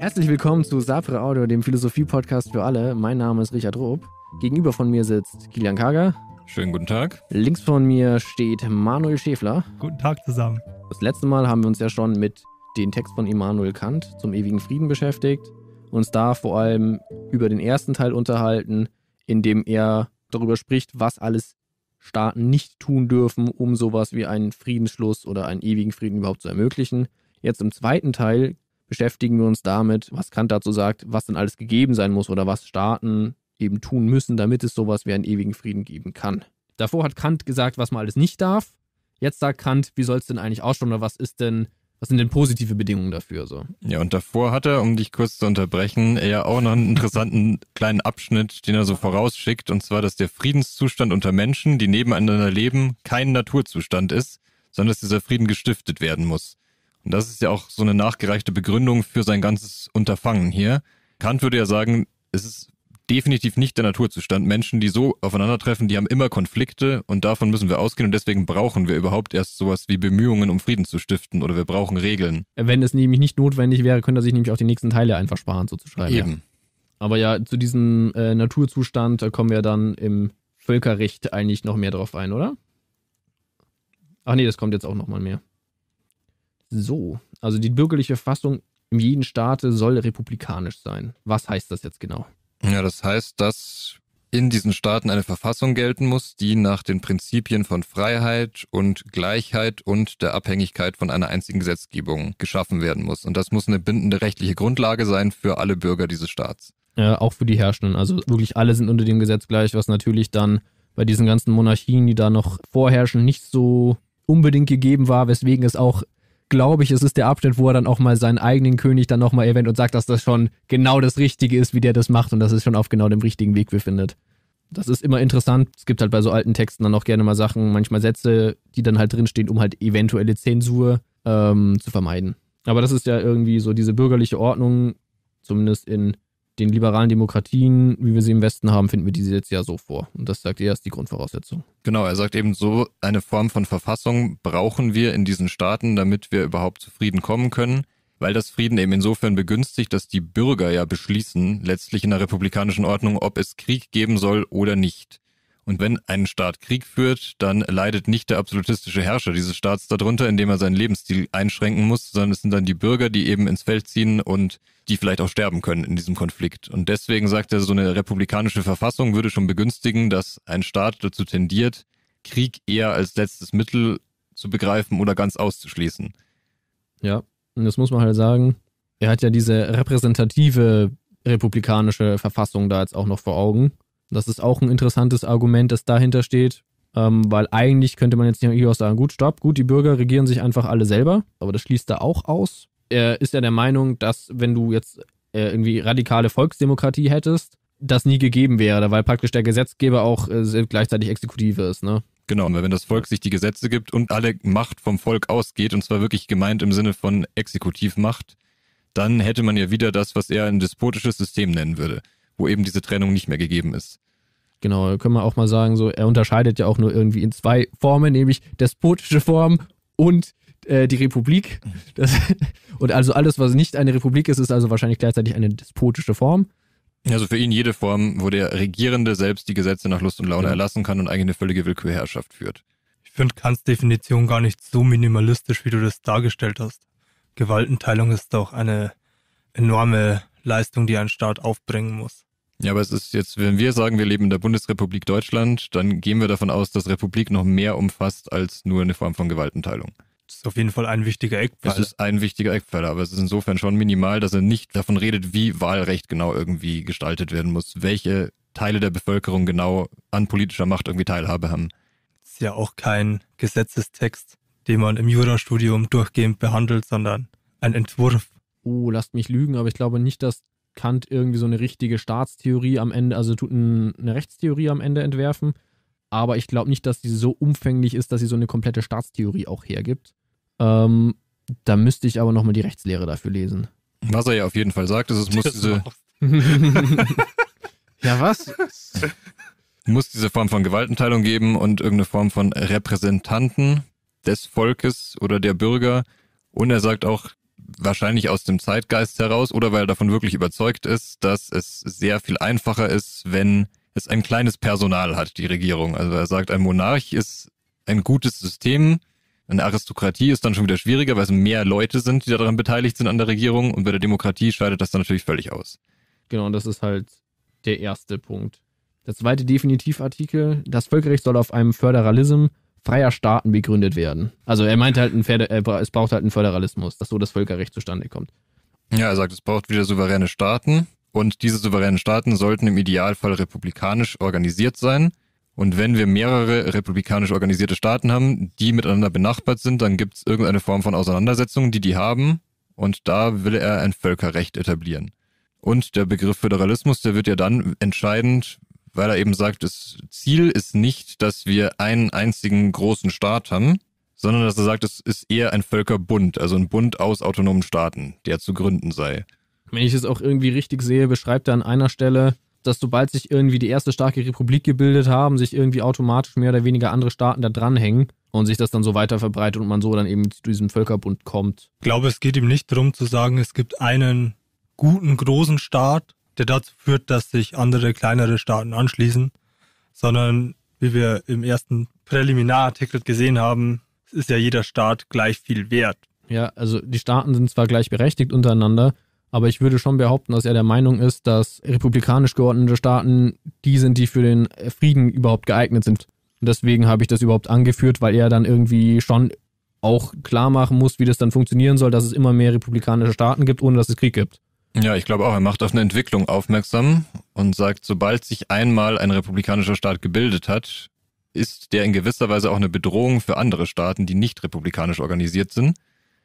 Herzlich willkommen zu Sapre Audio, dem Philosophie-Podcast für alle. Mein Name ist Richard Rob. Gegenüber von mir sitzt Kilian Kager. Schönen guten Tag. Links von mir steht Manuel Schäfler. Guten Tag zusammen. Das letzte Mal haben wir uns ja schon mit dem Text von Immanuel Kant zum ewigen Frieden beschäftigt. Uns da vor allem über den ersten Teil unterhalten, in dem er darüber spricht, was alles Staaten nicht tun dürfen, um sowas wie einen Friedensschluss oder einen ewigen Frieden überhaupt zu ermöglichen. Jetzt im zweiten Teil beschäftigen wir uns damit, was Kant dazu sagt, was denn alles gegeben sein muss oder was Staaten eben tun müssen, damit es sowas wie einen ewigen Frieden geben kann. Davor hat Kant gesagt, was man alles nicht darf. Jetzt sagt Kant, wie soll es denn eigentlich ausschauen oder was ist denn, was sind denn positive Bedingungen dafür so? Ja, und davor hat er, um dich kurz zu unterbrechen, ja auch noch einen interessanten kleinen Abschnitt, den er so vorausschickt, und zwar, dass der Friedenszustand unter Menschen, die nebeneinander leben, kein Naturzustand ist, sondern dass dieser Frieden gestiftet werden muss. Und das ist ja auch so eine nachgereichte Begründung für sein ganzes Unterfangen hier. Kant würde ja sagen, es ist definitiv nicht der Naturzustand. Menschen, die so aufeinandertreffen, die haben immer Konflikte und davon müssen wir ausgehen und deswegen brauchen wir überhaupt erst sowas wie Bemühungen, um Frieden zu stiften oder wir brauchen Regeln. Wenn es nämlich nicht notwendig wäre, könnte er sich nämlich auch die nächsten Teile einfach sparen, so zu schreiben. Eben. Aber ja, zu diesem äh, Naturzustand äh, kommen wir dann im Völkerrecht eigentlich noch mehr drauf ein, oder? Ach nee, das kommt jetzt auch nochmal mehr. So, also die bürgerliche Verfassung in jedem Staat soll republikanisch sein. Was heißt das jetzt genau? Ja, das heißt, dass in diesen Staaten eine Verfassung gelten muss, die nach den Prinzipien von Freiheit und Gleichheit und der Abhängigkeit von einer einzigen Gesetzgebung geschaffen werden muss. Und das muss eine bindende rechtliche Grundlage sein für alle Bürger dieses Staats. Ja, auch für die Herrschenden. Also wirklich alle sind unter dem Gesetz gleich, was natürlich dann bei diesen ganzen Monarchien, die da noch vorherrschen, nicht so unbedingt gegeben war, weswegen es auch glaube ich, es ist der Abschnitt, wo er dann auch mal seinen eigenen König dann nochmal erwähnt und sagt, dass das schon genau das Richtige ist, wie der das macht und dass es schon auf genau dem richtigen Weg befindet. Das ist immer interessant. Es gibt halt bei so alten Texten dann auch gerne mal Sachen, manchmal Sätze, die dann halt drinstehen, um halt eventuelle Zensur ähm, zu vermeiden. Aber das ist ja irgendwie so diese bürgerliche Ordnung, zumindest in den liberalen Demokratien, wie wir sie im Westen haben, finden wir diese jetzt ja so vor. Und das sagt er, ist die Grundvoraussetzung. Genau, er sagt eben, so eine Form von Verfassung brauchen wir in diesen Staaten, damit wir überhaupt zu Frieden kommen können, weil das Frieden eben insofern begünstigt, dass die Bürger ja beschließen, letztlich in der republikanischen Ordnung, ob es Krieg geben soll oder nicht. Und wenn ein Staat Krieg führt, dann leidet nicht der absolutistische Herrscher dieses Staats darunter, indem er seinen Lebensstil einschränken muss, sondern es sind dann die Bürger, die eben ins Feld ziehen und die vielleicht auch sterben können in diesem Konflikt. Und deswegen sagt er, so eine republikanische Verfassung würde schon begünstigen, dass ein Staat dazu tendiert, Krieg eher als letztes Mittel zu begreifen oder ganz auszuschließen. Ja, und das muss man halt sagen. Er hat ja diese repräsentative republikanische Verfassung da jetzt auch noch vor Augen. Das ist auch ein interessantes Argument, das dahinter steht, ähm, weil eigentlich könnte man jetzt nicht auch sagen, gut, stopp, gut, die Bürger regieren sich einfach alle selber, aber das schließt da auch aus. Er ist ja der Meinung, dass wenn du jetzt äh, irgendwie radikale Volksdemokratie hättest, das nie gegeben wäre, weil praktisch der Gesetzgeber auch äh, gleichzeitig Exekutive ist, ne? Genau, weil wenn das Volk sich die Gesetze gibt und alle Macht vom Volk ausgeht, und zwar wirklich gemeint im Sinne von Exekutivmacht, dann hätte man ja wieder das, was er ein despotisches System nennen würde wo eben diese Trennung nicht mehr gegeben ist. Genau, können wir auch mal sagen, so er unterscheidet ja auch nur irgendwie in zwei Formen, nämlich despotische Form und äh, die Republik. Mhm. Das, und also alles, was nicht eine Republik ist, ist also wahrscheinlich gleichzeitig eine despotische Form. Also für ihn jede Form, wo der Regierende selbst die Gesetze nach Lust und Laune ja. erlassen kann und eigene völlige Willkürherrschaft führt. Ich finde Kants Definition gar nicht so minimalistisch, wie du das dargestellt hast. Gewaltenteilung ist doch eine enorme Leistung, die ein Staat aufbringen muss. Ja, aber es ist jetzt, wenn wir sagen, wir leben in der Bundesrepublik Deutschland, dann gehen wir davon aus, dass Republik noch mehr umfasst als nur eine Form von Gewaltenteilung. Das ist auf jeden Fall ein wichtiger Eckpfeiler. Es ist ein wichtiger Eckpfeiler, aber es ist insofern schon minimal, dass er nicht davon redet, wie Wahlrecht genau irgendwie gestaltet werden muss, welche Teile der Bevölkerung genau an politischer Macht irgendwie Teilhabe haben. Das ist ja auch kein Gesetzestext, den man im Jurastudium durchgehend behandelt, sondern ein Entwurf. Oh, lasst mich lügen, aber ich glaube nicht, dass Kant irgendwie so eine richtige Staatstheorie am Ende, also tut eine Rechtstheorie am Ende entwerfen. Aber ich glaube nicht, dass sie so umfänglich ist, dass sie so eine komplette Staatstheorie auch hergibt. Ähm, da müsste ich aber nochmal die Rechtslehre dafür lesen. Was er ja auf jeden Fall sagt, ist, es muss das diese. ja, was? muss diese Form von Gewaltenteilung geben und irgendeine Form von Repräsentanten des Volkes oder der Bürger. Und er sagt auch, wahrscheinlich aus dem Zeitgeist heraus oder weil er davon wirklich überzeugt ist, dass es sehr viel einfacher ist, wenn es ein kleines Personal hat, die Regierung. Also er sagt, ein Monarch ist ein gutes System. Eine Aristokratie ist dann schon wieder schwieriger, weil es mehr Leute sind, die daran beteiligt sind an der Regierung. Und bei der Demokratie scheidet das dann natürlich völlig aus. Genau, und das ist halt der erste Punkt. Der zweite Definitivartikel, das Völkerrecht soll auf einem Föderalism freier Staaten begründet werden. Also er meint halt, Fäder, äh, es braucht halt einen Föderalismus, dass so das Völkerrecht zustande kommt. Ja, er sagt, es braucht wieder souveräne Staaten und diese souveränen Staaten sollten im Idealfall republikanisch organisiert sein. Und wenn wir mehrere republikanisch organisierte Staaten haben, die miteinander benachbart sind, dann gibt es irgendeine Form von Auseinandersetzung, die die haben. Und da will er ein Völkerrecht etablieren. Und der Begriff Föderalismus, der wird ja dann entscheidend, weil er eben sagt, das Ziel ist nicht, dass wir einen einzigen großen Staat haben, sondern dass er sagt, es ist eher ein Völkerbund, also ein Bund aus autonomen Staaten, der zu gründen sei. Wenn ich es auch irgendwie richtig sehe, beschreibt er an einer Stelle, dass sobald sich irgendwie die erste starke Republik gebildet haben, sich irgendwie automatisch mehr oder weniger andere Staaten da dranhängen und sich das dann so weiter verbreitet und man so dann eben zu diesem Völkerbund kommt. Ich glaube, es geht ihm nicht darum zu sagen, es gibt einen guten großen Staat, der dazu führt, dass sich andere kleinere Staaten anschließen, sondern wie wir im ersten Präliminarartikel gesehen haben, ist ja jeder Staat gleich viel wert. Ja, also die Staaten sind zwar gleichberechtigt untereinander, aber ich würde schon behaupten, dass er der Meinung ist, dass republikanisch geordnete Staaten die sind, die für den Frieden überhaupt geeignet sind. Und deswegen habe ich das überhaupt angeführt, weil er dann irgendwie schon auch klar machen muss, wie das dann funktionieren soll, dass es immer mehr republikanische Staaten gibt, ohne dass es Krieg gibt. Ja, ich glaube auch, er macht auf eine Entwicklung aufmerksam und sagt, sobald sich einmal ein republikanischer Staat gebildet hat, ist der in gewisser Weise auch eine Bedrohung für andere Staaten, die nicht republikanisch organisiert sind.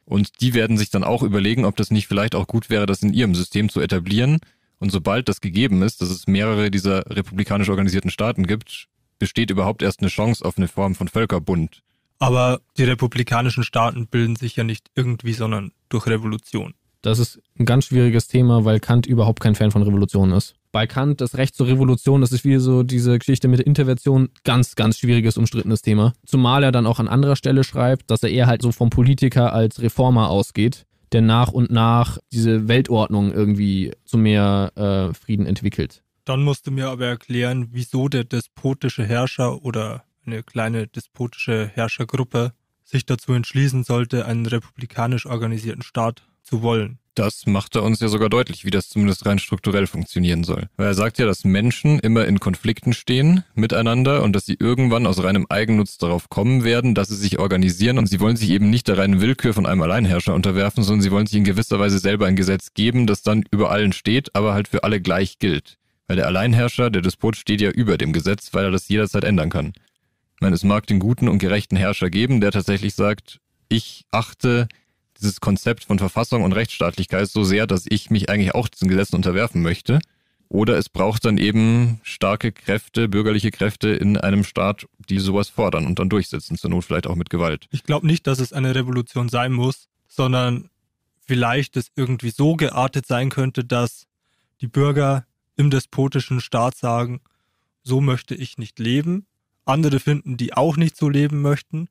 Und die werden sich dann auch überlegen, ob das nicht vielleicht auch gut wäre, das in ihrem System zu etablieren. Und sobald das gegeben ist, dass es mehrere dieser republikanisch organisierten Staaten gibt, besteht überhaupt erst eine Chance auf eine Form von Völkerbund. Aber die republikanischen Staaten bilden sich ja nicht irgendwie, sondern durch Revolution. Das ist ein ganz schwieriges Thema, weil Kant überhaupt kein Fan von Revolutionen ist. Bei Kant das Recht zur Revolution, das ist wie so diese Geschichte mit der Intervention, ganz, ganz schwieriges, umstrittenes Thema. Zumal er dann auch an anderer Stelle schreibt, dass er eher halt so vom Politiker als Reformer ausgeht, der nach und nach diese Weltordnung irgendwie zu mehr äh, Frieden entwickelt. Dann musst du mir aber erklären, wieso der despotische Herrscher oder eine kleine despotische Herrschergruppe sich dazu entschließen sollte, einen republikanisch organisierten Staat zu wollen. Das macht er uns ja sogar deutlich, wie das zumindest rein strukturell funktionieren soll. Weil er sagt ja, dass Menschen immer in Konflikten stehen miteinander und dass sie irgendwann aus reinem Eigennutz darauf kommen werden, dass sie sich organisieren und sie wollen sich eben nicht der reinen Willkür von einem Alleinherrscher unterwerfen, sondern sie wollen sich in gewisser Weise selber ein Gesetz geben, das dann über allen steht, aber halt für alle gleich gilt. Weil der Alleinherrscher, der Despot steht ja über dem Gesetz, weil er das jederzeit ändern kann. Ich meine, es mag den guten und gerechten Herrscher geben, der tatsächlich sagt, ich achte dieses Konzept von Verfassung und Rechtsstaatlichkeit so sehr, dass ich mich eigentlich auch diesen Gesetzen unterwerfen möchte. Oder es braucht dann eben starke Kräfte, bürgerliche Kräfte in einem Staat, die sowas fordern und dann durchsetzen, zur Not vielleicht auch mit Gewalt. Ich glaube nicht, dass es eine Revolution sein muss, sondern vielleicht es irgendwie so geartet sein könnte, dass die Bürger im despotischen Staat sagen, so möchte ich nicht leben. Andere finden, die auch nicht so leben möchten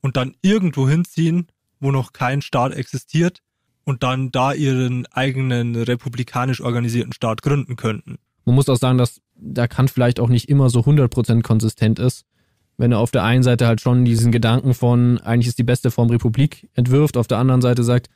und dann irgendwo hinziehen, wo noch kein Staat existiert und dann da ihren eigenen republikanisch organisierten Staat gründen könnten. Man muss auch sagen, dass der Kant vielleicht auch nicht immer so 100% konsistent ist. Wenn er auf der einen Seite halt schon diesen Gedanken von, eigentlich ist die beste Form Republik entwirft, auf der anderen Seite sagt,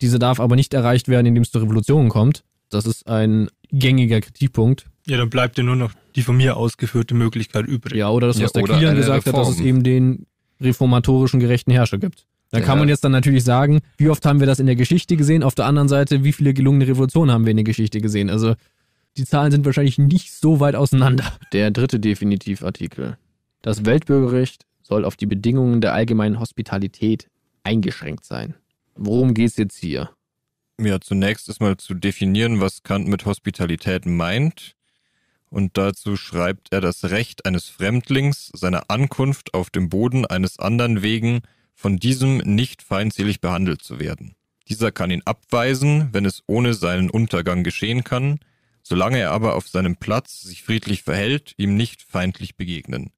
diese darf aber nicht erreicht werden, indem es zu Revolutionen kommt. Das ist ein gängiger Kritikpunkt. Ja, dann bleibt ja nur noch die von mir ausgeführte Möglichkeit übrig. Ja, oder das, was ja, der Kilian gesagt Reform. hat, dass es eben den reformatorischen gerechten Herrscher gibt. Dann ja. kann man jetzt dann natürlich sagen, wie oft haben wir das in der Geschichte gesehen? Auf der anderen Seite, wie viele gelungene Revolutionen haben wir in der Geschichte gesehen? Also die Zahlen sind wahrscheinlich nicht so weit auseinander. Der dritte Definitivartikel. Das Weltbürgerrecht soll auf die Bedingungen der allgemeinen Hospitalität eingeschränkt sein. Worum geht es jetzt hier? Ja, zunächst ist mal zu definieren, was Kant mit Hospitalität meint. Und dazu schreibt er das Recht eines Fremdlings, seine Ankunft auf dem Boden eines anderen wegen von diesem nicht feindselig behandelt zu werden. Dieser kann ihn abweisen, wenn es ohne seinen Untergang geschehen kann, solange er aber auf seinem Platz sich friedlich verhält, ihm nicht feindlich begegnen.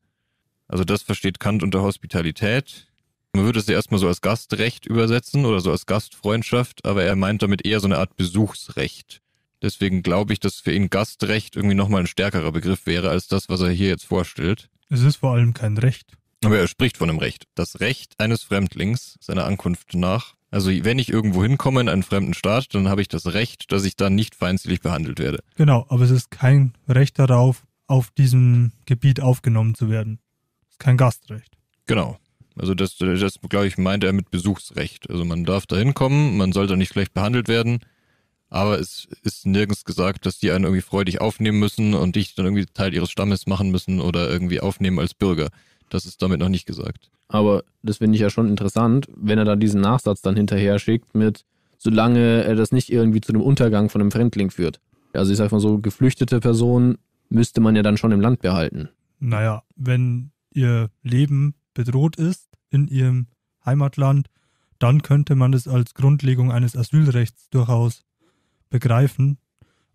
Also das versteht Kant unter Hospitalität. Man würde es ja erstmal so als Gastrecht übersetzen oder so als Gastfreundschaft, aber er meint damit eher so eine Art Besuchsrecht. Deswegen glaube ich, dass für ihn Gastrecht irgendwie nochmal ein stärkerer Begriff wäre als das, was er hier jetzt vorstellt. Es ist vor allem kein Recht. Aber er spricht von einem Recht. Das Recht eines Fremdlings, seiner Ankunft nach. Also wenn ich irgendwo hinkomme in einen fremden Staat, dann habe ich das Recht, dass ich da nicht feindselig behandelt werde. Genau, aber es ist kein Recht darauf, auf diesem Gebiet aufgenommen zu werden. Es ist kein Gastrecht. Genau. Also das, das glaube ich, meint er mit Besuchsrecht. Also man darf da hinkommen, man soll da nicht schlecht behandelt werden, aber es ist nirgends gesagt, dass die einen irgendwie freudig aufnehmen müssen und dich dann irgendwie Teil ihres Stammes machen müssen oder irgendwie aufnehmen als Bürger. Das ist damit noch nicht gesagt. Aber das finde ich ja schon interessant, wenn er da diesen Nachsatz dann hinterher schickt mit, solange er das nicht irgendwie zu dem Untergang von einem Fremdling führt. Also ich sag mal so, geflüchtete Personen müsste man ja dann schon im Land behalten. Naja, wenn ihr Leben bedroht ist in ihrem Heimatland, dann könnte man das als Grundlegung eines Asylrechts durchaus begreifen.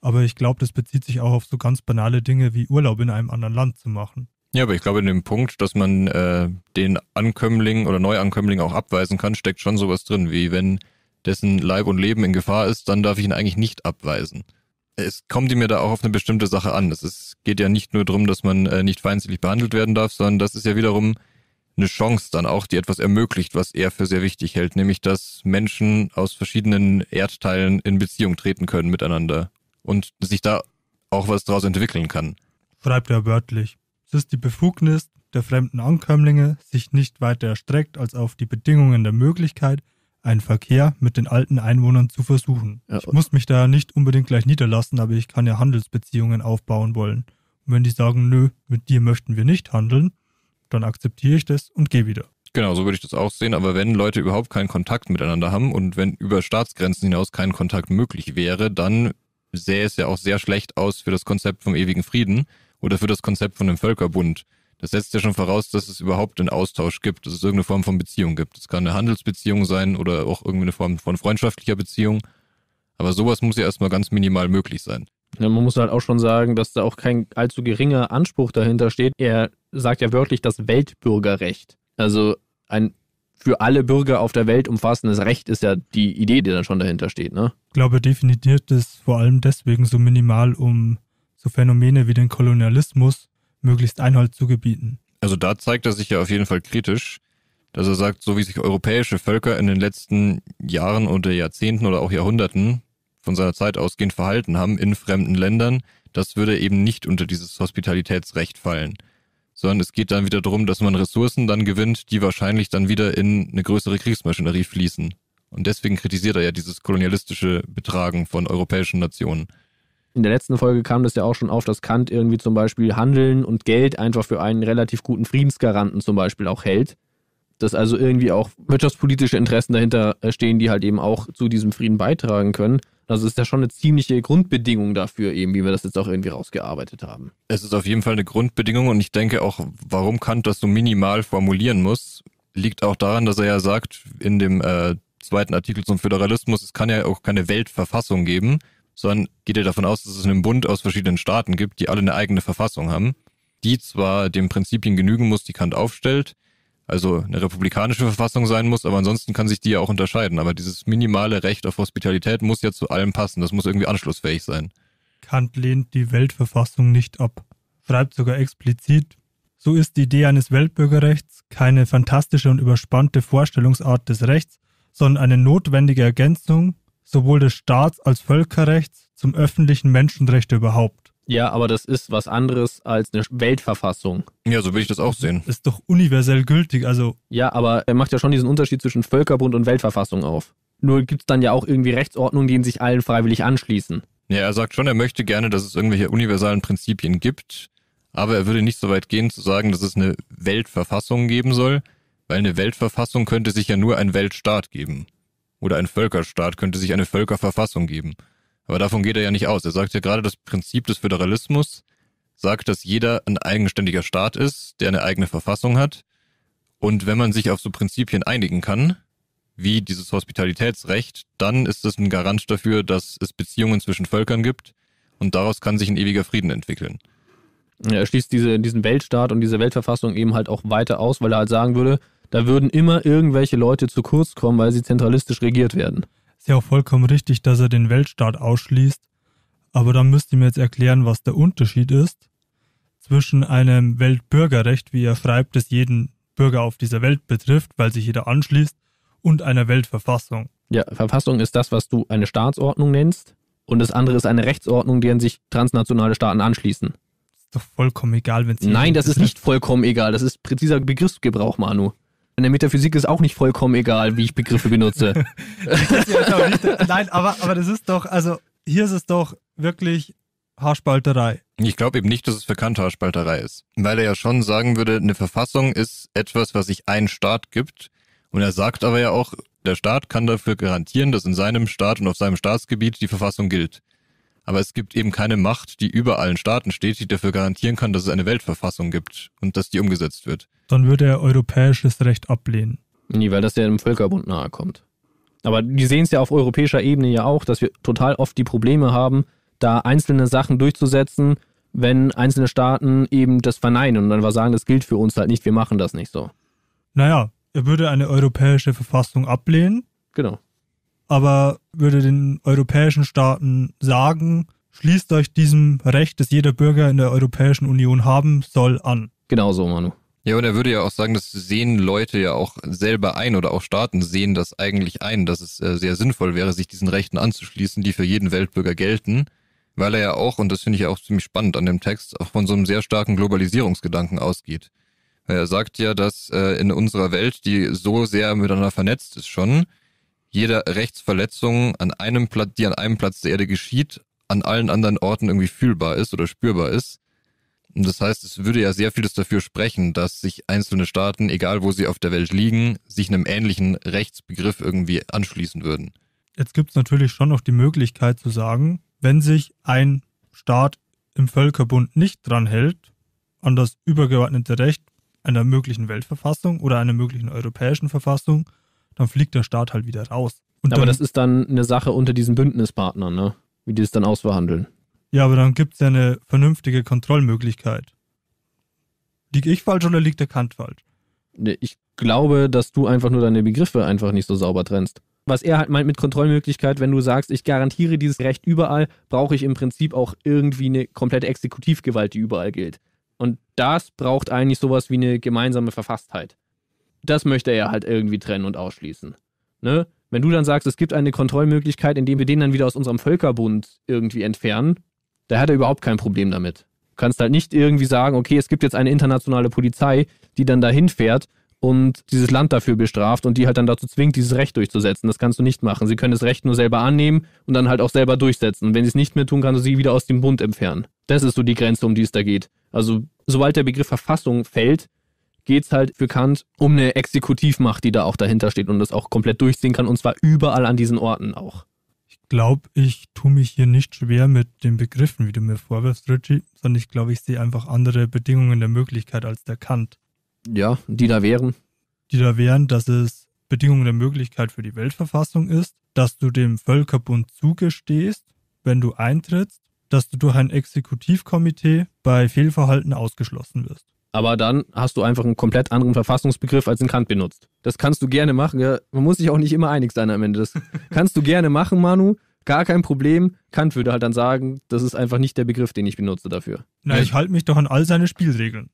Aber ich glaube, das bezieht sich auch auf so ganz banale Dinge wie Urlaub in einem anderen Land zu machen. Ja, aber ich glaube, in dem Punkt, dass man äh, den Ankömmling oder Neuankömmling auch abweisen kann, steckt schon sowas drin, wie wenn dessen Leib und Leben in Gefahr ist, dann darf ich ihn eigentlich nicht abweisen. Es kommt ihm ja da auch auf eine bestimmte Sache an. Es geht ja nicht nur darum, dass man äh, nicht feindselig behandelt werden darf, sondern das ist ja wiederum eine Chance dann auch, die etwas ermöglicht, was er für sehr wichtig hält, nämlich dass Menschen aus verschiedenen Erdteilen in Beziehung treten können miteinander und sich da auch was daraus entwickeln kann. Schreibt er wörtlich dass die Befugnis der fremden Ankömmlinge sich nicht weiter erstreckt als auf die Bedingungen der Möglichkeit, einen Verkehr mit den alten Einwohnern zu versuchen. Ja. Ich muss mich da nicht unbedingt gleich niederlassen, aber ich kann ja Handelsbeziehungen aufbauen wollen. Und wenn die sagen, nö, mit dir möchten wir nicht handeln, dann akzeptiere ich das und gehe wieder. Genau, so würde ich das auch sehen. Aber wenn Leute überhaupt keinen Kontakt miteinander haben und wenn über Staatsgrenzen hinaus kein Kontakt möglich wäre, dann sähe es ja auch sehr schlecht aus für das Konzept vom ewigen Frieden, oder für das Konzept von dem Völkerbund. Das setzt ja schon voraus, dass es überhaupt einen Austausch gibt, dass es irgendeine Form von Beziehung gibt. Es kann eine Handelsbeziehung sein oder auch irgendwie eine Form von freundschaftlicher Beziehung. Aber sowas muss ja erstmal ganz minimal möglich sein. Ja, man muss halt auch schon sagen, dass da auch kein allzu geringer Anspruch dahinter steht. Er sagt ja wörtlich das Weltbürgerrecht. Also ein für alle Bürger auf der Welt umfassendes Recht ist ja die Idee, die dann schon dahinter steht. Ne? Ich glaube, definiert ist vor allem deswegen so minimal, um so Phänomene wie den Kolonialismus möglichst Einhalt zu gebieten. Also da zeigt er sich ja auf jeden Fall kritisch, dass er sagt, so wie sich europäische Völker in den letzten Jahren oder Jahrzehnten oder auch Jahrhunderten von seiner Zeit ausgehend verhalten haben in fremden Ländern, das würde eben nicht unter dieses Hospitalitätsrecht fallen. Sondern es geht dann wieder darum, dass man Ressourcen dann gewinnt, die wahrscheinlich dann wieder in eine größere Kriegsmaschinerie fließen. Und deswegen kritisiert er ja dieses kolonialistische Betragen von europäischen Nationen. In der letzten Folge kam das ja auch schon auf, dass Kant irgendwie zum Beispiel Handeln und Geld einfach für einen relativ guten Friedensgaranten zum Beispiel auch hält. Dass also irgendwie auch wirtschaftspolitische Interessen dahinter äh, stehen, die halt eben auch zu diesem Frieden beitragen können. Also ist ja schon eine ziemliche Grundbedingung dafür, eben, wie wir das jetzt auch irgendwie rausgearbeitet haben. Es ist auf jeden Fall eine Grundbedingung und ich denke auch, warum Kant das so minimal formulieren muss, liegt auch daran, dass er ja sagt, in dem äh, zweiten Artikel zum Föderalismus, es kann ja auch keine Weltverfassung geben, sondern geht ja davon aus, dass es einen Bund aus verschiedenen Staaten gibt, die alle eine eigene Verfassung haben, die zwar den Prinzipien genügen muss, die Kant aufstellt, also eine republikanische Verfassung sein muss, aber ansonsten kann sich die ja auch unterscheiden. Aber dieses minimale Recht auf Hospitalität muss ja zu allem passen, das muss irgendwie anschlussfähig sein. Kant lehnt die Weltverfassung nicht ab, schreibt sogar explizit, so ist die Idee eines Weltbürgerrechts keine fantastische und überspannte Vorstellungsart des Rechts, sondern eine notwendige Ergänzung sowohl des Staats als Völkerrechts zum öffentlichen Menschenrecht überhaupt. Ja, aber das ist was anderes als eine Weltverfassung. Ja, so will ich das auch sehen. Ist doch universell gültig, also. Ja, aber er macht ja schon diesen Unterschied zwischen Völkerbund und Weltverfassung auf. Nur gibt es dann ja auch irgendwie Rechtsordnungen, die ihn sich allen freiwillig anschließen. Ja, er sagt schon, er möchte gerne, dass es irgendwelche universalen Prinzipien gibt, aber er würde nicht so weit gehen zu sagen, dass es eine Weltverfassung geben soll, weil eine Weltverfassung könnte sich ja nur ein Weltstaat geben. Oder ein Völkerstaat könnte sich eine Völkerverfassung geben. Aber davon geht er ja nicht aus. Er sagt ja gerade, das Prinzip des Föderalismus sagt, dass jeder ein eigenständiger Staat ist, der eine eigene Verfassung hat. Und wenn man sich auf so Prinzipien einigen kann, wie dieses Hospitalitätsrecht, dann ist es ein Garant dafür, dass es Beziehungen zwischen Völkern gibt und daraus kann sich ein ewiger Frieden entwickeln. Er schließt diese, diesen Weltstaat und diese Weltverfassung eben halt auch weiter aus, weil er halt sagen würde, da würden immer irgendwelche Leute zu kurz kommen, weil sie zentralistisch regiert werden. Ist ja auch vollkommen richtig, dass er den Weltstaat ausschließt. Aber dann müsst ihr mir jetzt erklären, was der Unterschied ist zwischen einem Weltbürgerrecht, wie er schreibt, das jeden Bürger auf dieser Welt betrifft, weil sich jeder anschließt, und einer Weltverfassung. Ja, Verfassung ist das, was du eine Staatsordnung nennst, und das andere ist eine Rechtsordnung, deren sich transnationale Staaten anschließen. ist doch vollkommen egal, wenn sie. Nein, das ist nicht vollkommen egal. Das ist präziser Begriffsgebrauch, Manu. In der Metaphysik ist auch nicht vollkommen egal, wie ich Begriffe benutze. ja, nicht, nein, aber, aber das ist doch, also hier ist es doch wirklich Haarspalterei. Ich glaube eben nicht, dass es für Kant Haarspalterei ist. Weil er ja schon sagen würde, eine Verfassung ist etwas, was sich ein Staat gibt. Und er sagt aber ja auch, der Staat kann dafür garantieren, dass in seinem Staat und auf seinem Staatsgebiet die Verfassung gilt. Aber es gibt eben keine Macht, die über allen Staaten steht, die dafür garantieren kann, dass es eine Weltverfassung gibt und dass die umgesetzt wird dann würde er europäisches Recht ablehnen. Nee, weil das ja dem Völkerbund nahe kommt. Aber die sehen es ja auf europäischer Ebene ja auch, dass wir total oft die Probleme haben, da einzelne Sachen durchzusetzen, wenn einzelne Staaten eben das verneinen und dann was sagen, das gilt für uns halt nicht, wir machen das nicht so. Naja, er würde eine europäische Verfassung ablehnen. Genau. Aber würde den europäischen Staaten sagen, schließt euch diesem Recht, das jeder Bürger in der Europäischen Union haben soll, an. Genau so, Manu. Ja, und er würde ja auch sagen, das sehen Leute ja auch selber ein oder auch Staaten sehen das eigentlich ein, dass es äh, sehr sinnvoll wäre, sich diesen Rechten anzuschließen, die für jeden Weltbürger gelten, weil er ja auch, und das finde ich auch ziemlich spannend an dem Text, auch von so einem sehr starken Globalisierungsgedanken ausgeht. Er sagt ja, dass äh, in unserer Welt, die so sehr miteinander vernetzt ist schon, jede Rechtsverletzung an einem Platz, die an einem Platz der Erde geschieht, an allen anderen Orten irgendwie fühlbar ist oder spürbar ist das heißt, es würde ja sehr vieles dafür sprechen, dass sich einzelne Staaten, egal wo sie auf der Welt liegen, sich einem ähnlichen Rechtsbegriff irgendwie anschließen würden. Jetzt gibt es natürlich schon noch die Möglichkeit zu sagen, wenn sich ein Staat im Völkerbund nicht dran hält, an das übergeordnete Recht einer möglichen Weltverfassung oder einer möglichen europäischen Verfassung, dann fliegt der Staat halt wieder raus. Und Aber das ist dann eine Sache unter diesen Bündnispartnern, ne? wie die es dann ausverhandeln. Ja, aber dann gibt es ja eine vernünftige Kontrollmöglichkeit. Lieg ich falsch oder liegt der Kant falsch? Ich glaube, dass du einfach nur deine Begriffe einfach nicht so sauber trennst. Was er halt meint mit Kontrollmöglichkeit, wenn du sagst, ich garantiere dieses Recht überall, brauche ich im Prinzip auch irgendwie eine komplette Exekutivgewalt, die überall gilt. Und das braucht eigentlich sowas wie eine gemeinsame Verfasstheit. Das möchte er halt irgendwie trennen und ausschließen. Ne? Wenn du dann sagst, es gibt eine Kontrollmöglichkeit, indem wir den dann wieder aus unserem Völkerbund irgendwie entfernen, da hat er überhaupt kein Problem damit. Du kannst halt nicht irgendwie sagen, okay, es gibt jetzt eine internationale Polizei, die dann dahin fährt und dieses Land dafür bestraft und die halt dann dazu zwingt, dieses Recht durchzusetzen. Das kannst du nicht machen. Sie können das Recht nur selber annehmen und dann halt auch selber durchsetzen. Und wenn sie es nicht mehr tun, kannst du sie wieder aus dem Bund entfernen. Das ist so die Grenze, um die es da geht. Also sobald der Begriff Verfassung fällt, geht es halt für Kant um eine Exekutivmacht, die da auch dahinter steht und das auch komplett durchziehen kann und zwar überall an diesen Orten auch glaube, ich tue mich hier nicht schwer mit den Begriffen, wie du mir vorwirfst, Richie, sondern ich glaube, ich sehe einfach andere Bedingungen der Möglichkeit als der Kant. Ja, die da wären. Die da wären, dass es Bedingungen der Möglichkeit für die Weltverfassung ist, dass du dem Völkerbund zugestehst, wenn du eintrittst, dass du durch ein Exekutivkomitee bei Fehlverhalten ausgeschlossen wirst. Aber dann hast du einfach einen komplett anderen Verfassungsbegriff als in Kant benutzt. Das kannst du gerne machen. Ja, man muss sich auch nicht immer einig sein am Ende. Das kannst du gerne machen, Manu. Gar kein Problem. Kant würde halt dann sagen, das ist einfach nicht der Begriff, den ich benutze dafür. Na, ich halte mich doch an all seine Spielregeln.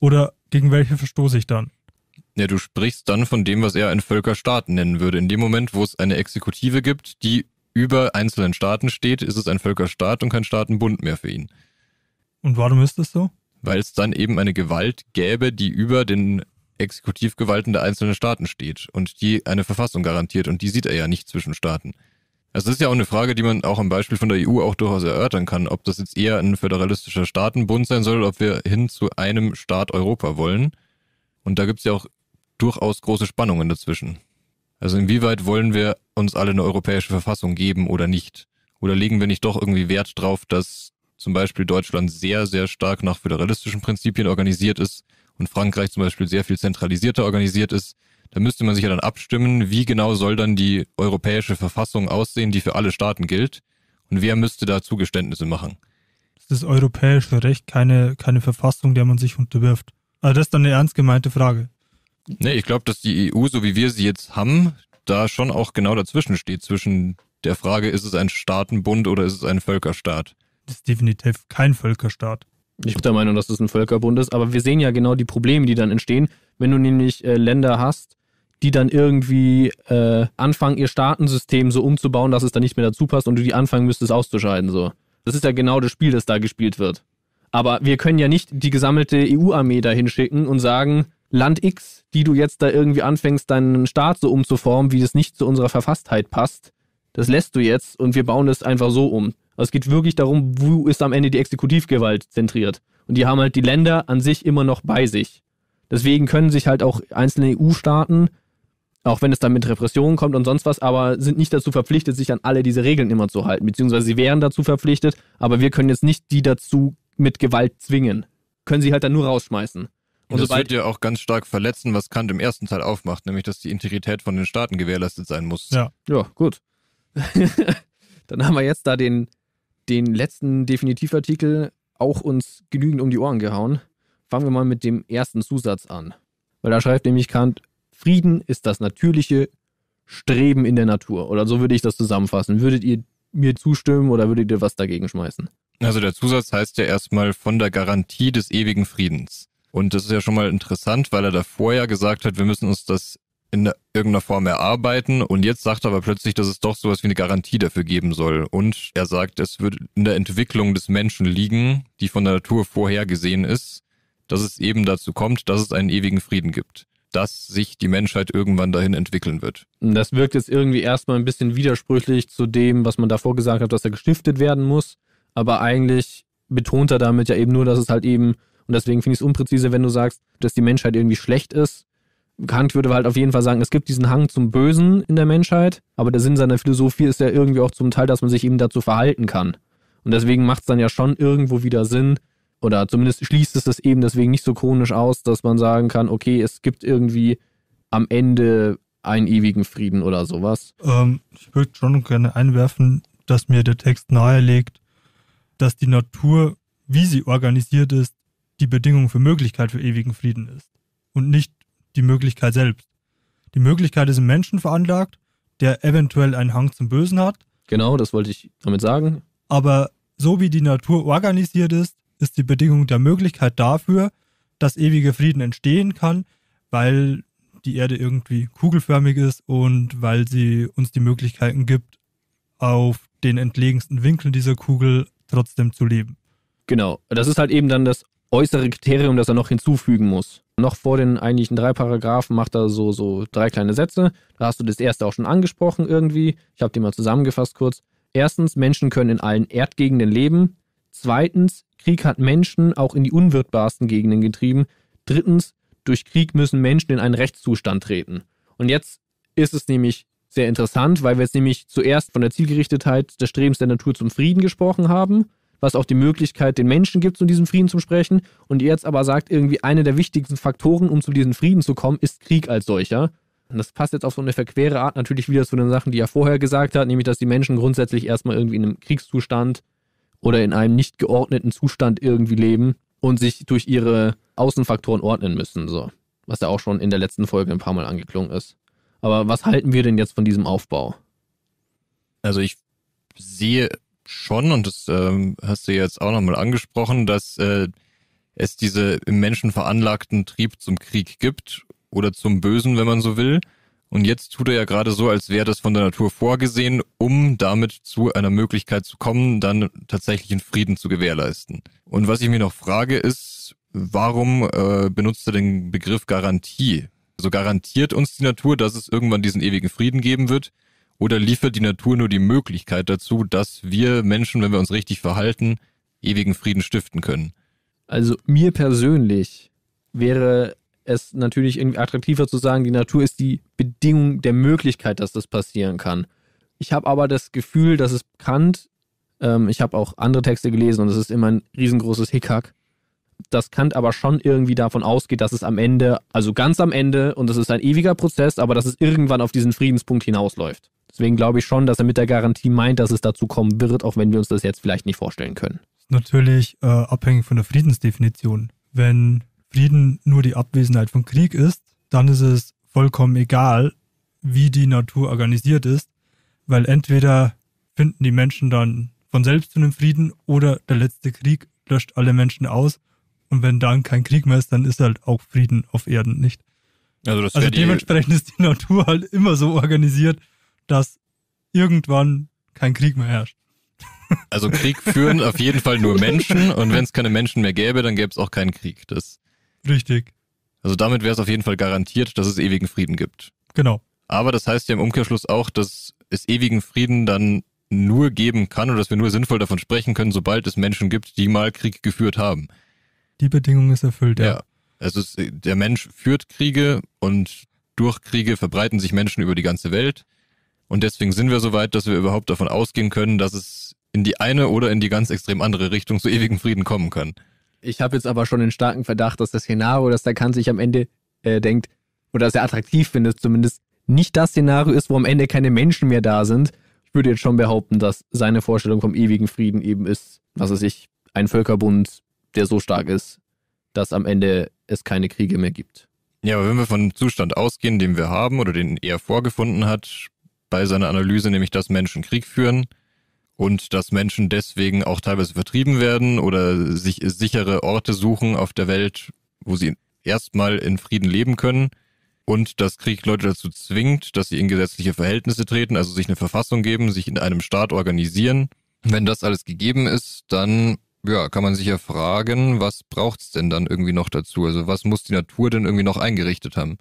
Oder gegen welche verstoße ich dann? Ja, du sprichst dann von dem, was er ein Völkerstaat nennen würde. In dem Moment, wo es eine Exekutive gibt, die über einzelnen Staaten steht, ist es ein Völkerstaat und kein Staatenbund mehr für ihn. Und warum ist das so? Weil es dann eben eine Gewalt gäbe, die über den Exekutivgewalten der einzelnen Staaten steht und die eine Verfassung garantiert und die sieht er ja nicht zwischen Staaten. Also das ist ja auch eine Frage, die man auch am Beispiel von der EU auch durchaus erörtern kann, ob das jetzt eher ein föderalistischer Staatenbund sein soll, ob wir hin zu einem Staat Europa wollen. Und da gibt es ja auch durchaus große Spannungen dazwischen. Also inwieweit wollen wir uns alle eine europäische Verfassung geben oder nicht? Oder legen wir nicht doch irgendwie Wert drauf, dass zum Beispiel Deutschland sehr, sehr stark nach föderalistischen Prinzipien organisiert ist, und Frankreich zum Beispiel sehr viel zentralisierter organisiert ist, da müsste man sich ja dann abstimmen, wie genau soll dann die europäische Verfassung aussehen, die für alle Staaten gilt und wer müsste da Zugeständnisse machen. Das ist europäische Recht keine, keine Verfassung, der man sich unterwirft. Also das ist dann eine ernst gemeinte Frage. Nee, ich glaube, dass die EU, so wie wir sie jetzt haben, da schon auch genau dazwischen steht, zwischen der Frage, ist es ein Staatenbund oder ist es ein Völkerstaat? Das ist definitiv kein Völkerstaat. Ich bin der Meinung, dass es das ein Völkerbund ist, aber wir sehen ja genau die Probleme, die dann entstehen, wenn du nämlich äh, Länder hast, die dann irgendwie äh, anfangen, ihr Staatensystem so umzubauen, dass es dann nicht mehr dazu passt und du die anfangen müsstest auszuscheiden. So. Das ist ja genau das Spiel, das da gespielt wird. Aber wir können ja nicht die gesammelte EU-Armee dahin schicken und sagen, Land X, die du jetzt da irgendwie anfängst, deinen Staat so umzuformen, wie es nicht zu unserer Verfasstheit passt, das lässt du jetzt und wir bauen es einfach so um. Also es geht wirklich darum, wo ist am Ende die Exekutivgewalt zentriert. Und die haben halt die Länder an sich immer noch bei sich. Deswegen können sich halt auch einzelne EU-Staaten, auch wenn es dann mit Repressionen kommt und sonst was, aber sind nicht dazu verpflichtet, sich an alle diese Regeln immer zu halten. Beziehungsweise sie wären dazu verpflichtet, aber wir können jetzt nicht die dazu mit Gewalt zwingen. Können sie halt dann nur rausschmeißen. Und das wird ja auch ganz stark verletzen, was Kant im ersten Teil aufmacht, nämlich dass die Integrität von den Staaten gewährleistet sein muss. Ja, ja gut. dann haben wir jetzt da den den letzten Definitivartikel auch uns genügend um die Ohren gehauen. Fangen wir mal mit dem ersten Zusatz an. Weil da schreibt nämlich Kant, Frieden ist das natürliche Streben in der Natur. Oder so würde ich das zusammenfassen. Würdet ihr mir zustimmen oder würdet ihr was dagegen schmeißen? Also der Zusatz heißt ja erstmal von der Garantie des ewigen Friedens. Und das ist ja schon mal interessant, weil er davor ja gesagt hat, wir müssen uns das in irgendeiner Form erarbeiten und jetzt sagt er aber plötzlich, dass es doch sowas wie eine Garantie dafür geben soll. Und er sagt, es wird in der Entwicklung des Menschen liegen, die von der Natur vorhergesehen ist, dass es eben dazu kommt, dass es einen ewigen Frieden gibt, dass sich die Menschheit irgendwann dahin entwickeln wird. Das wirkt jetzt irgendwie erstmal ein bisschen widersprüchlich zu dem, was man davor gesagt hat, dass er gestiftet werden muss, aber eigentlich betont er damit ja eben nur, dass es halt eben, und deswegen finde ich es unpräzise, wenn du sagst, dass die Menschheit irgendwie schlecht ist, Kant würde halt auf jeden Fall sagen, es gibt diesen Hang zum Bösen in der Menschheit, aber der Sinn seiner Philosophie ist ja irgendwie auch zum Teil, dass man sich eben dazu verhalten kann. Und deswegen macht es dann ja schon irgendwo wieder Sinn, oder zumindest schließt es das eben deswegen nicht so chronisch aus, dass man sagen kann, okay, es gibt irgendwie am Ende einen ewigen Frieden oder sowas. Ähm, ich würde schon gerne einwerfen, dass mir der Text nahelegt, dass die Natur, wie sie organisiert ist, die Bedingung für Möglichkeit für ewigen Frieden ist und nicht die Möglichkeit selbst. Die Möglichkeit ist im Menschen veranlagt, der eventuell einen Hang zum Bösen hat. Genau, das wollte ich damit sagen. Aber so wie die Natur organisiert ist, ist die Bedingung der Möglichkeit dafür, dass ewiger Frieden entstehen kann, weil die Erde irgendwie kugelförmig ist und weil sie uns die Möglichkeiten gibt, auf den entlegensten Winkeln dieser Kugel trotzdem zu leben. Genau, das ist halt eben dann das äußere Kriterium, das er noch hinzufügen muss. Noch vor den eigentlichen drei Paragraphen macht er so, so drei kleine Sätze. Da hast du das erste auch schon angesprochen irgendwie. Ich habe die mal zusammengefasst kurz. Erstens, Menschen können in allen Erdgegenden leben. Zweitens, Krieg hat Menschen auch in die unwirtbarsten Gegenden getrieben. Drittens, durch Krieg müssen Menschen in einen Rechtszustand treten. Und jetzt ist es nämlich sehr interessant, weil wir jetzt nämlich zuerst von der Zielgerichtetheit des Strebens der Natur zum Frieden gesprochen haben was auch die Möglichkeit den Menschen gibt, zu diesem Frieden zu sprechen. Und jetzt aber sagt irgendwie, einer der wichtigsten Faktoren, um zu diesem Frieden zu kommen, ist Krieg als solcher. Und das passt jetzt auf so eine verquere Art natürlich wieder zu den Sachen, die er vorher gesagt hat, nämlich, dass die Menschen grundsätzlich erstmal irgendwie in einem Kriegszustand oder in einem nicht geordneten Zustand irgendwie leben und sich durch ihre Außenfaktoren ordnen müssen, so. Was ja auch schon in der letzten Folge ein paar Mal angeklungen ist. Aber was halten wir denn jetzt von diesem Aufbau? Also ich sehe schon, und das ähm, hast du jetzt auch nochmal angesprochen, dass äh, es diese im Menschen veranlagten Trieb zum Krieg gibt oder zum Bösen, wenn man so will. Und jetzt tut er ja gerade so, als wäre das von der Natur vorgesehen, um damit zu einer Möglichkeit zu kommen, dann tatsächlich einen Frieden zu gewährleisten. Und was ich mir noch frage ist, warum äh, benutzt er den Begriff Garantie? So also garantiert uns die Natur, dass es irgendwann diesen ewigen Frieden geben wird. Oder liefert die Natur nur die Möglichkeit dazu, dass wir Menschen, wenn wir uns richtig verhalten, ewigen Frieden stiften können? Also mir persönlich wäre es natürlich irgendwie attraktiver zu sagen, die Natur ist die Bedingung der Möglichkeit, dass das passieren kann. Ich habe aber das Gefühl, dass es Kant, ähm, ich habe auch andere Texte gelesen und es ist immer ein riesengroßes Hickhack, dass Kant aber schon irgendwie davon ausgeht, dass es am Ende, also ganz am Ende, und das ist ein ewiger Prozess, aber dass es irgendwann auf diesen Friedenspunkt hinausläuft. Deswegen glaube ich schon, dass er mit der Garantie meint, dass es dazu kommen wird, auch wenn wir uns das jetzt vielleicht nicht vorstellen können. Natürlich äh, abhängig von der Friedensdefinition. Wenn Frieden nur die Abwesenheit von Krieg ist, dann ist es vollkommen egal, wie die Natur organisiert ist, weil entweder finden die Menschen dann von selbst zu einem Frieden oder der letzte Krieg löscht alle Menschen aus und wenn dann kein Krieg mehr ist, dann ist halt auch Frieden auf Erden nicht. Also, also dementsprechend ist die Natur halt immer so organisiert, dass irgendwann kein Krieg mehr herrscht. Also Krieg führen auf jeden Fall nur Menschen und wenn es keine Menschen mehr gäbe, dann gäbe es auch keinen Krieg. Das Richtig. Also damit wäre es auf jeden Fall garantiert, dass es ewigen Frieden gibt. Genau. Aber das heißt ja im Umkehrschluss auch, dass es ewigen Frieden dann nur geben kann und dass wir nur sinnvoll davon sprechen können, sobald es Menschen gibt, die mal Krieg geführt haben. Die Bedingung ist erfüllt, ja. ja. Also es, äh, der Mensch führt Kriege und durch Kriege verbreiten sich Menschen über die ganze Welt. Und deswegen sind wir so weit, dass wir überhaupt davon ausgehen können, dass es in die eine oder in die ganz extrem andere Richtung zu ewigen Frieden kommen kann. Ich habe jetzt aber schon den starken Verdacht, dass das Szenario, das der Kant sich am Ende äh, denkt, oder dass er attraktiv findet zumindest, nicht das Szenario ist, wo am Ende keine Menschen mehr da sind. Ich würde jetzt schon behaupten, dass seine Vorstellung vom ewigen Frieden eben ist, was weiß ich, ein Völkerbund, der so stark ist, dass am Ende es keine Kriege mehr gibt. Ja, aber wenn wir von dem Zustand ausgehen, den wir haben oder den er vorgefunden hat, bei seiner Analyse, nämlich dass Menschen Krieg führen und dass Menschen deswegen auch teilweise vertrieben werden oder sich sichere Orte suchen auf der Welt, wo sie erstmal in Frieden leben können und dass Krieg Leute dazu zwingt, dass sie in gesetzliche Verhältnisse treten, also sich eine Verfassung geben, sich in einem Staat organisieren. Wenn das alles gegeben ist, dann ja, kann man sich ja fragen, was braucht's denn dann irgendwie noch dazu? Also was muss die Natur denn irgendwie noch eingerichtet haben?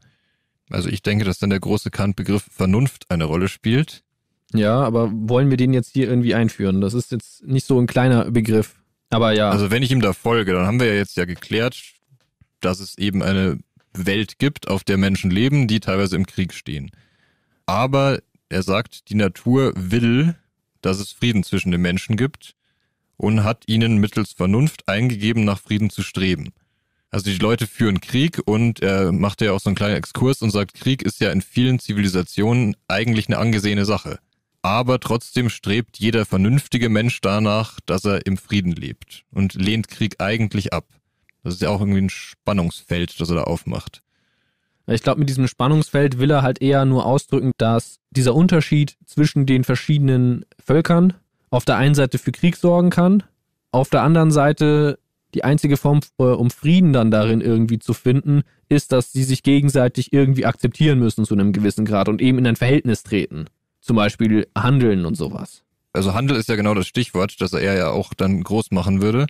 Also ich denke, dass dann der große Kant-Begriff Vernunft eine Rolle spielt. Ja, aber wollen wir den jetzt hier irgendwie einführen? Das ist jetzt nicht so ein kleiner Begriff. Aber ja. Also wenn ich ihm da folge, dann haben wir ja jetzt ja geklärt, dass es eben eine Welt gibt, auf der Menschen leben, die teilweise im Krieg stehen. Aber er sagt, die Natur will, dass es Frieden zwischen den Menschen gibt und hat ihnen mittels Vernunft eingegeben, nach Frieden zu streben. Also die Leute führen Krieg und er macht ja auch so einen kleinen Exkurs und sagt, Krieg ist ja in vielen Zivilisationen eigentlich eine angesehene Sache. Aber trotzdem strebt jeder vernünftige Mensch danach, dass er im Frieden lebt und lehnt Krieg eigentlich ab. Das ist ja auch irgendwie ein Spannungsfeld, das er da aufmacht. Ich glaube, mit diesem Spannungsfeld will er halt eher nur ausdrücken, dass dieser Unterschied zwischen den verschiedenen Völkern auf der einen Seite für Krieg sorgen kann, auf der anderen Seite die einzige Form, äh, um Frieden dann darin irgendwie zu finden, ist, dass sie sich gegenseitig irgendwie akzeptieren müssen zu einem gewissen Grad und eben in ein Verhältnis treten. Zum Beispiel handeln und sowas. Also Handel ist ja genau das Stichwort, das er ja auch dann groß machen würde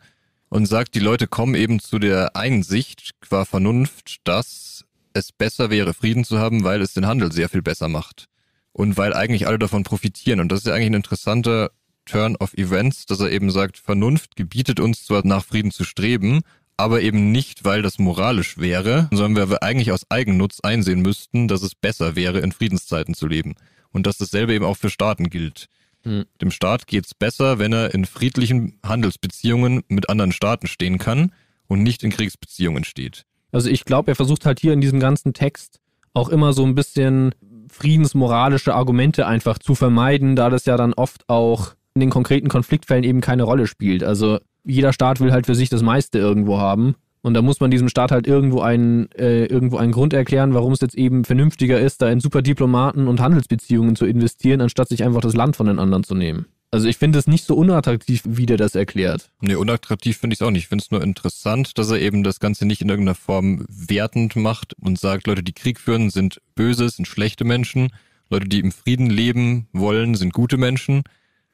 und sagt, die Leute kommen eben zu der Einsicht qua Vernunft, dass es besser wäre, Frieden zu haben, weil es den Handel sehr viel besser macht. Und weil eigentlich alle davon profitieren. Und das ist ja eigentlich ein interessanter Turn of Events, dass er eben sagt, Vernunft gebietet uns zwar nach Frieden zu streben, aber eben nicht, weil das moralisch wäre, sondern wir eigentlich aus Eigennutz einsehen müssten, dass es besser wäre, in Friedenszeiten zu leben. Und dass dasselbe eben auch für Staaten gilt. Mhm. Dem Staat geht es besser, wenn er in friedlichen Handelsbeziehungen mit anderen Staaten stehen kann und nicht in Kriegsbeziehungen steht. Also ich glaube, er versucht halt hier in diesem ganzen Text auch immer so ein bisschen friedensmoralische Argumente einfach zu vermeiden, da das ja dann oft auch in den konkreten Konfliktfällen eben keine Rolle spielt. Also jeder Staat will halt für sich das meiste irgendwo haben. Und da muss man diesem Staat halt irgendwo einen, äh, irgendwo einen Grund erklären, warum es jetzt eben vernünftiger ist, da in super Diplomaten und Handelsbeziehungen zu investieren, anstatt sich einfach das Land von den anderen zu nehmen. Also ich finde es nicht so unattraktiv, wie der das erklärt. Nee, unattraktiv finde ich es auch nicht. Ich finde es nur interessant, dass er eben das Ganze nicht in irgendeiner Form wertend macht und sagt, Leute, die Krieg führen, sind böse, sind schlechte Menschen. Leute, die im Frieden leben wollen, sind gute Menschen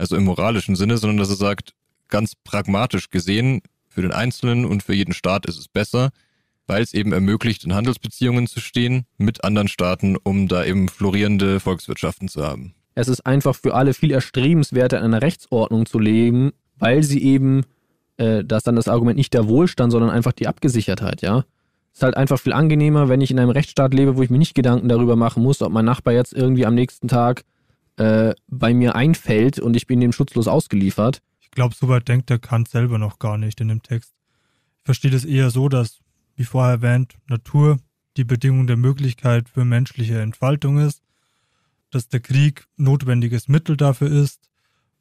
also im moralischen Sinne, sondern dass er sagt, ganz pragmatisch gesehen, für den Einzelnen und für jeden Staat ist es besser, weil es eben ermöglicht, in Handelsbeziehungen zu stehen mit anderen Staaten, um da eben florierende Volkswirtschaften zu haben. Es ist einfach für alle viel erstrebenswerter, in einer Rechtsordnung zu leben, weil sie eben, äh, das ist dann das Argument nicht der Wohlstand, sondern einfach die Abgesichertheit, ja. Es ist halt einfach viel angenehmer, wenn ich in einem Rechtsstaat lebe, wo ich mir nicht Gedanken darüber machen muss, ob mein Nachbar jetzt irgendwie am nächsten Tag äh, bei mir einfällt und ich bin dem schutzlos ausgeliefert. Ich glaube, so weit denkt der Kant selber noch gar nicht in dem Text. Ich verstehe das eher so, dass, wie vorher erwähnt, Natur die Bedingung der Möglichkeit für menschliche Entfaltung ist, dass der Krieg notwendiges Mittel dafür ist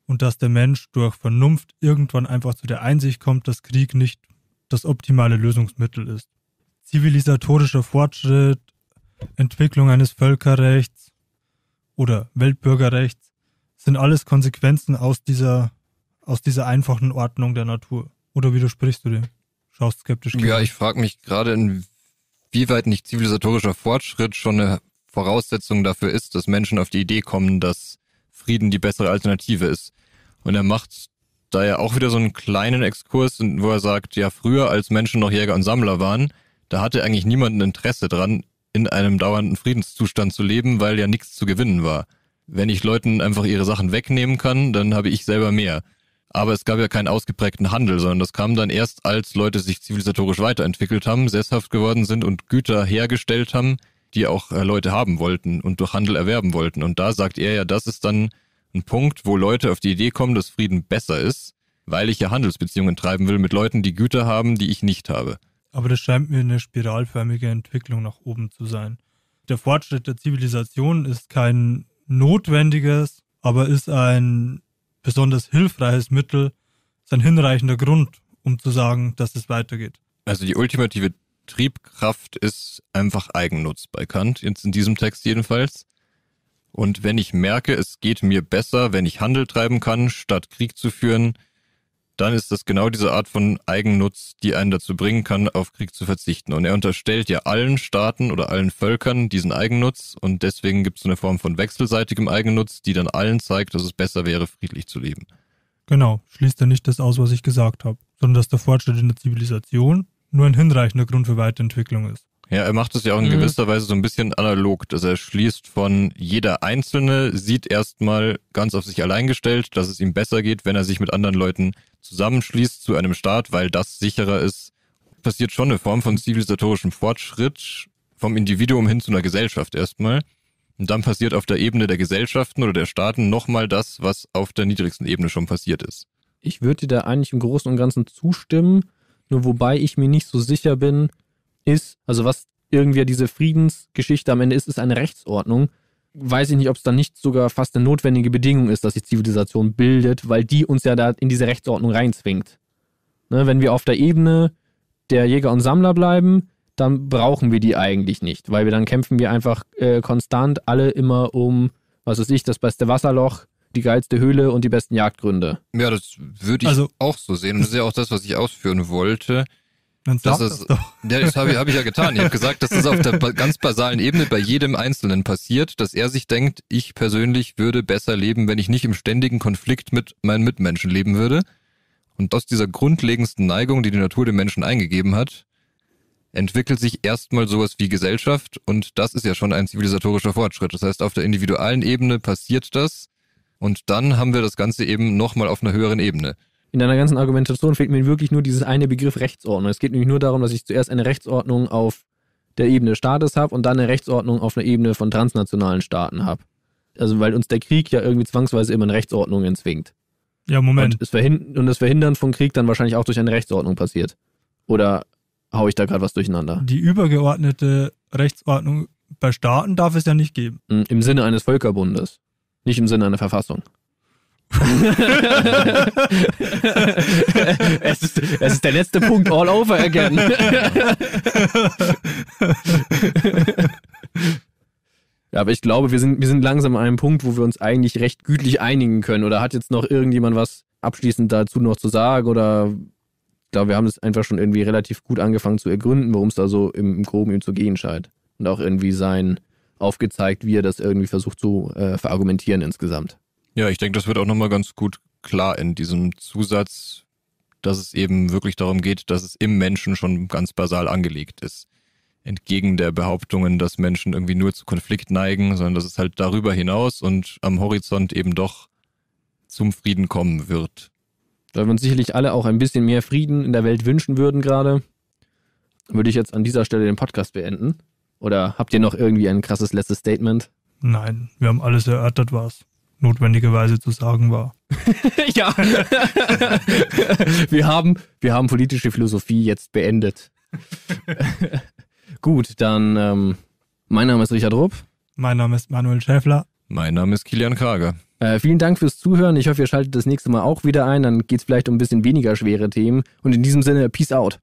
und dass der Mensch durch Vernunft irgendwann einfach zu der Einsicht kommt, dass Krieg nicht das optimale Lösungsmittel ist. Zivilisatorischer Fortschritt, Entwicklung eines Völkerrechts, oder Weltbürgerrechts sind alles Konsequenzen aus dieser, aus dieser einfachen Ordnung der Natur. Oder widersprichst du dem? Schaust skeptisch. Ja, ich frage mich gerade, inwieweit nicht zivilisatorischer Fortschritt schon eine Voraussetzung dafür ist, dass Menschen auf die Idee kommen, dass Frieden die bessere Alternative ist. Und er macht da ja auch wieder so einen kleinen Exkurs, wo er sagt, ja, früher, als Menschen noch Jäger und Sammler waren, da hatte eigentlich niemand ein Interesse dran, in einem dauernden Friedenszustand zu leben, weil ja nichts zu gewinnen war. Wenn ich Leuten einfach ihre Sachen wegnehmen kann, dann habe ich selber mehr. Aber es gab ja keinen ausgeprägten Handel, sondern das kam dann erst, als Leute sich zivilisatorisch weiterentwickelt haben, sesshaft geworden sind und Güter hergestellt haben, die auch äh, Leute haben wollten und durch Handel erwerben wollten. Und da sagt er ja, das ist dann ein Punkt, wo Leute auf die Idee kommen, dass Frieden besser ist, weil ich ja Handelsbeziehungen treiben will mit Leuten, die Güter haben, die ich nicht habe aber das scheint mir eine spiralförmige Entwicklung nach oben zu sein. Der Fortschritt der Zivilisation ist kein notwendiges, aber ist ein besonders hilfreiches Mittel, ist ein hinreichender Grund, um zu sagen, dass es weitergeht. Also die ultimative Triebkraft ist einfach Eigennutz bei Kant, jetzt in diesem Text jedenfalls. Und wenn ich merke, es geht mir besser, wenn ich Handel treiben kann, statt Krieg zu führen, dann ist das genau diese Art von Eigennutz, die einen dazu bringen kann, auf Krieg zu verzichten. Und er unterstellt ja allen Staaten oder allen Völkern diesen Eigennutz und deswegen gibt es eine Form von wechselseitigem Eigennutz, die dann allen zeigt, dass es besser wäre, friedlich zu leben. Genau, schließt er nicht das aus, was ich gesagt habe, sondern dass der Fortschritt in der Zivilisation nur ein hinreichender Grund für Weiterentwicklung ist. Ja, er macht es ja auch in mhm. gewisser Weise so ein bisschen analog, dass er schließt von jeder Einzelne, sieht erstmal ganz auf sich allein gestellt, dass es ihm besser geht, wenn er sich mit anderen Leuten zusammenschließt zu einem Staat, weil das sicherer ist. Passiert schon eine Form von zivilisatorischem Fortschritt vom Individuum hin zu einer Gesellschaft erstmal. Und dann passiert auf der Ebene der Gesellschaften oder der Staaten nochmal das, was auf der niedrigsten Ebene schon passiert ist. Ich würde dir da eigentlich im Großen und Ganzen zustimmen, nur wobei ich mir nicht so sicher bin, ist, also was irgendwie diese Friedensgeschichte am Ende ist, ist eine Rechtsordnung. Weiß ich nicht, ob es dann nicht sogar fast eine notwendige Bedingung ist, dass sich Zivilisation bildet, weil die uns ja da in diese Rechtsordnung reinzwingt. Ne, wenn wir auf der Ebene der Jäger und Sammler bleiben, dann brauchen wir die eigentlich nicht, weil wir dann kämpfen wir einfach äh, konstant alle immer um, was weiß ich, das beste Wasserloch, die geilste Höhle und die besten Jagdgründe. Ja, das würde ich also, auch so sehen. Und das ist ja auch das, was ich ausführen wollte. Dann das ist, das ja, das habe ich, hab ich ja getan. Ich habe gesagt, dass das auf der ganz basalen Ebene bei jedem Einzelnen passiert, dass er sich denkt, ich persönlich würde besser leben, wenn ich nicht im ständigen Konflikt mit meinen Mitmenschen leben würde. Und aus dieser grundlegendsten Neigung, die die Natur dem Menschen eingegeben hat, entwickelt sich erstmal sowas wie Gesellschaft und das ist ja schon ein zivilisatorischer Fortschritt. Das heißt, auf der individualen Ebene passiert das und dann haben wir das Ganze eben nochmal auf einer höheren Ebene in deiner ganzen Argumentation fehlt mir wirklich nur dieses eine Begriff Rechtsordnung. Es geht nämlich nur darum, dass ich zuerst eine Rechtsordnung auf der Ebene Staates habe und dann eine Rechtsordnung auf einer Ebene von transnationalen Staaten habe. Also weil uns der Krieg ja irgendwie zwangsweise immer eine Rechtsordnung entzwingt. Ja, Moment. Und, Verhind und das Verhindern von Krieg dann wahrscheinlich auch durch eine Rechtsordnung passiert. Oder haue ich da gerade was durcheinander? Die übergeordnete Rechtsordnung bei Staaten darf es ja nicht geben. Hm, Im Sinne eines Völkerbundes, nicht im Sinne einer Verfassung es, ist, es, ist, der letzte Punkt, all over again. ja, aber ich glaube, wir sind, wir sind langsam an einem Punkt, wo wir uns eigentlich recht gütlich einigen können. Oder hat jetzt noch irgendjemand was abschließend dazu noch zu sagen? Oder ich glaube, wir haben es einfach schon irgendwie relativ gut angefangen zu ergründen, worum es da so im, im Groben ihm zu gehen scheint. Und auch irgendwie sein aufgezeigt, wie er das irgendwie versucht zu äh, verargumentieren insgesamt. Ja, ich denke, das wird auch nochmal ganz gut klar in diesem Zusatz, dass es eben wirklich darum geht, dass es im Menschen schon ganz basal angelegt ist. Entgegen der Behauptungen, dass Menschen irgendwie nur zu Konflikt neigen, sondern dass es halt darüber hinaus und am Horizont eben doch zum Frieden kommen wird. Da wir uns sicherlich alle auch ein bisschen mehr Frieden in der Welt wünschen würden gerade, würde ich jetzt an dieser Stelle den Podcast beenden. Oder habt ihr noch irgendwie ein krasses letztes Statement? Nein, wir haben alles erörtert, was notwendigerweise zu sagen war. ja. wir, haben, wir haben politische Philosophie jetzt beendet. Gut, dann ähm, mein Name ist Richard Rupp. Mein Name ist Manuel Schäfler. Mein Name ist Kilian Krager. Äh, vielen Dank fürs Zuhören. Ich hoffe, ihr schaltet das nächste Mal auch wieder ein. Dann geht es vielleicht um ein bisschen weniger schwere Themen. Und in diesem Sinne, Peace out.